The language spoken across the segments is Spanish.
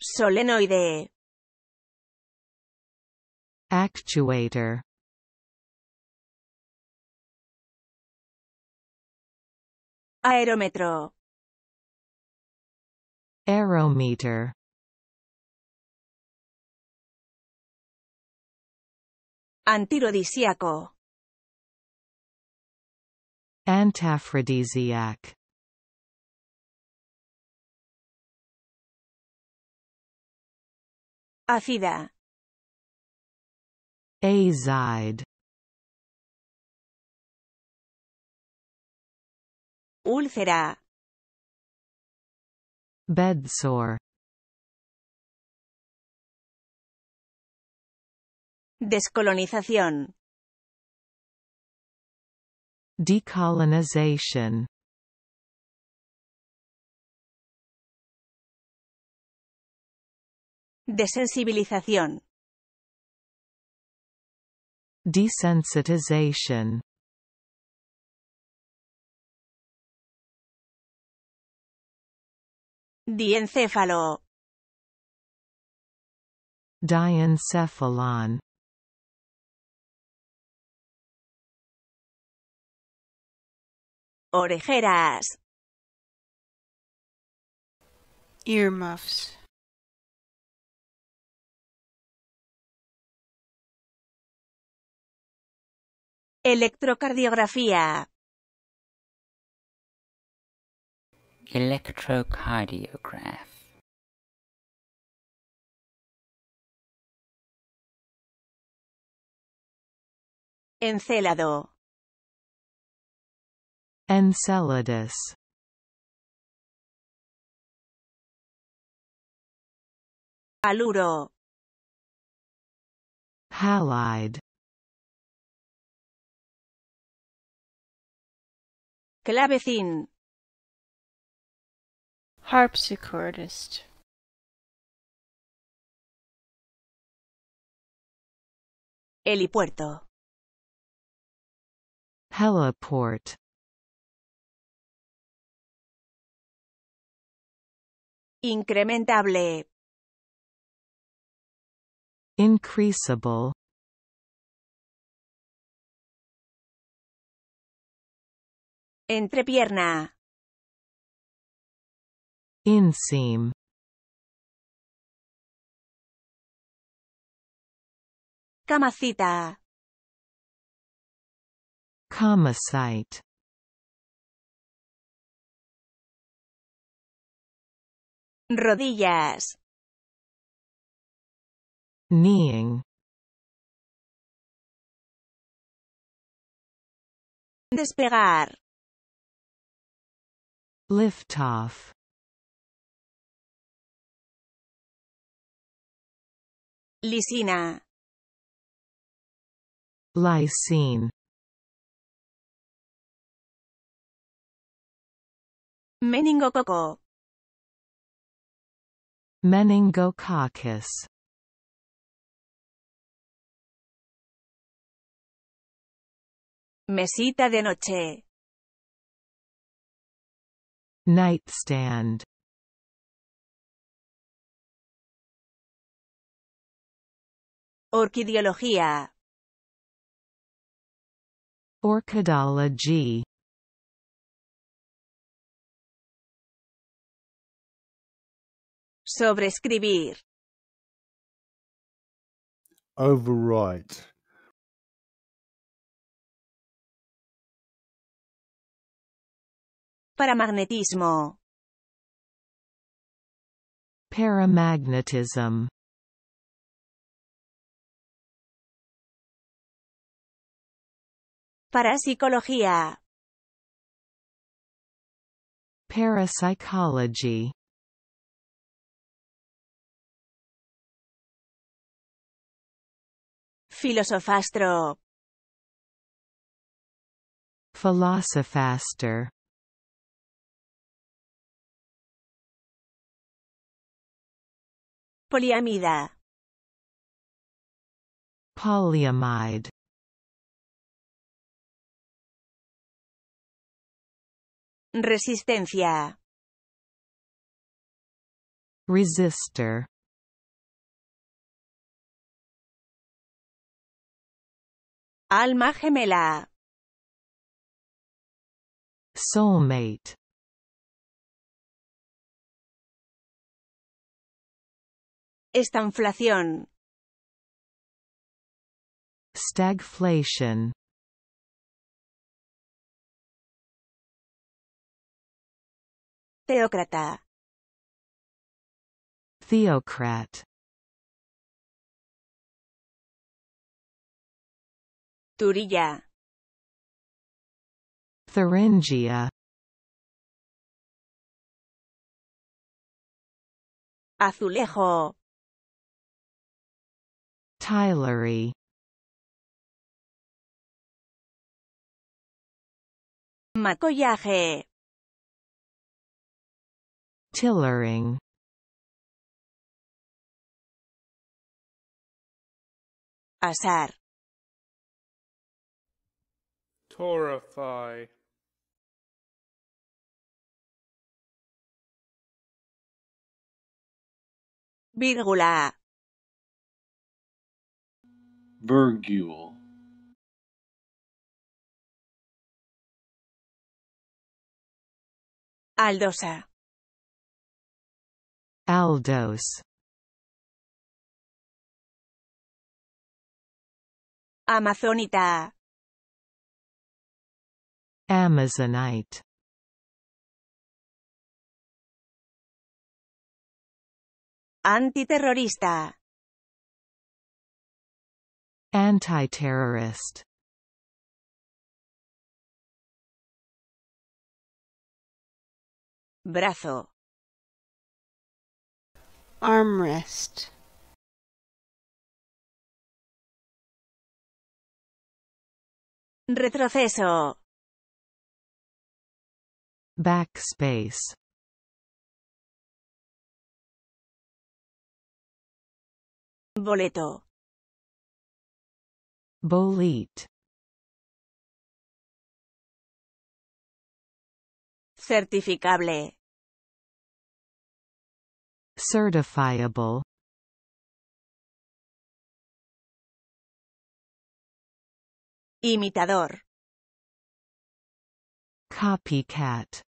solenoide actuator aerómetro aerometer Antirodisiaco. antaphrodisiac Ácida. Azide. Úlcera. Bedsore. Descolonización. Decolonization. desensibilización, desensitización, Desensitization. Diencéfalo. Diencephalon. Orejeras. Earmuffs. Electrocardiografía. Electrocardiograph. Encelado. Enceladus. Aluro. Halide. Clavecín. Harpsichordist. Helipuerto. Heliport. Incrementable. Increasable. Entrepierna. Inseam. Camacita. Camasite. Rodillas. Kneeing. Despegar. Liftoff Lisina Lysine Meningococo Meningococcus Mesita de noche Nightstand Orquideología Orchidology Sobrescribir Overwrite Paramagnetismo. Paramagnetism. Parapsicología. Parapsychology. Filosofastro. Philosophaster. Poliamida. Polyamide. Resistencia. Resistor. Alma gemela. Soulmate. Estanflación. inflación. Stagflation. Teócrata. Theocrat. Turilla. Thuringia. Azulejo. Tylery Maquillaje. Tillering. Asar. Torify. Vírgula. Virgule Aldosa Aldos Amazonita Amazonite Antiterrorista Anti-terrorist Brazo Armrest Retroceso Backspace Boleto Bolete. Certificable. Certifiable. Imitador. Copycat.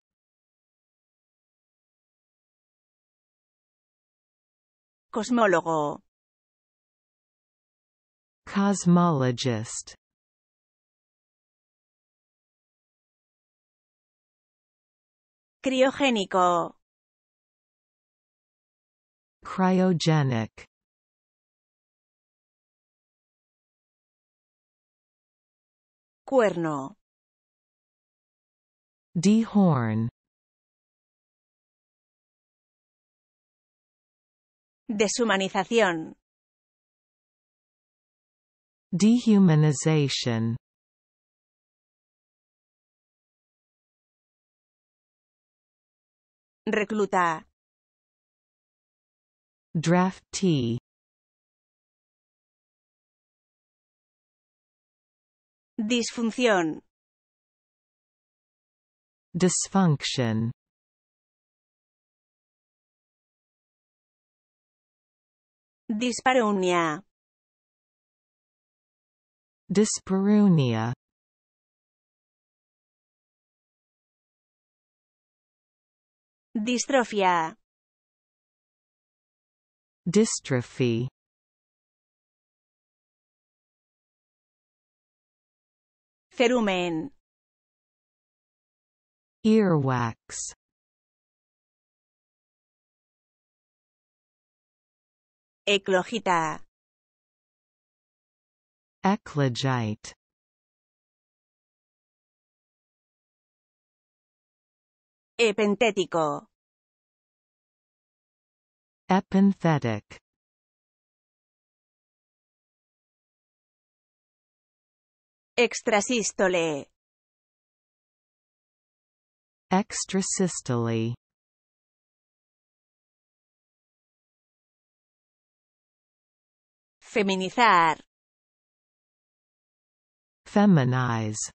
Cosmólogo. Cosmologist Criogénico Cryogenic Cuerno D-Horn. Deshumanización Dehumanization Reclutar Draftee Disfunción Dysfunction Disparonia Dyspareunia Distrofia Dystrophy Cerumen Earwax Eclogita Eclogite Epentético. Epenthetic. Extrasístole. Extrasístole Feminizar feminize